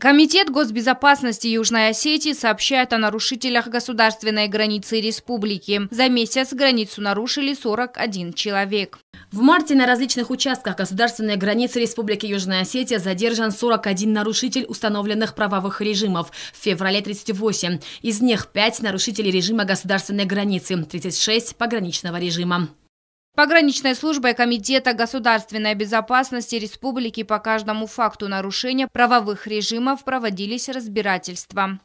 Комитет госбезопасности Южной Осетии сообщает о нарушителях государственной границы республики. За месяц границу нарушили 41 человек. В марте на различных участках государственной границы Республики Южная Осетия задержан 41 нарушитель установленных правовых режимов, в феврале 38. Из них 5 нарушителей режима государственной границы, 36 – пограничного режима. Пограничная служба и Комитета государственной безопасности республики по каждому факту нарушения правовых режимов проводились разбирательства.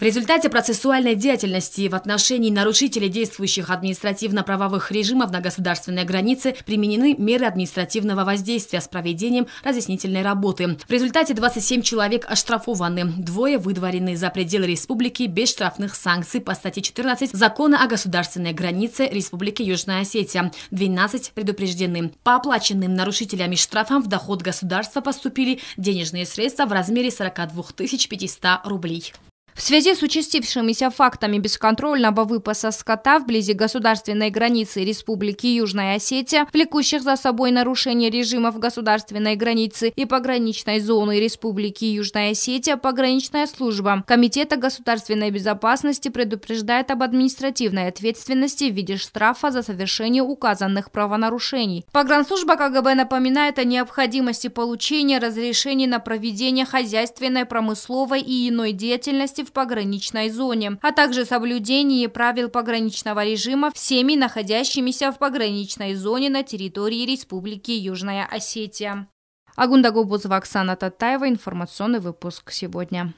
В результате процессуальной деятельности в отношении нарушителей действующих административно-правовых режимов на государственной границе применены меры административного воздействия с проведением разъяснительной работы. В результате 27 человек оштрафованы, двое выдворены за пределы республики без штрафных санкций по статье 14 Закона о государственной границе Республики Южная Осетия, 12 предупреждены. По оплаченным нарушителями штрафам в доход государства поступили денежные средства в размере 42 500 рублей. В связи с участившимися фактами бесконтрольного выпаса скота вблизи государственной границы Республики Южная Осетия, влекущих за собой нарушение режимов государственной границы и пограничной зоны Республики Южная Осетия, пограничная служба Комитета государственной безопасности предупреждает об административной ответственности в виде штрафа за совершение указанных правонарушений. Погранслужба КГБ напоминает о необходимости получения разрешений на проведение хозяйственной, промысловой и иной деятельности в в пограничной зоне, а также соблюдение правил пограничного режима всеми находящимися в пограничной зоне на территории Республики Южная Осетия. Агунда Гобузова, Оксана Татаева. Информационный выпуск сегодня.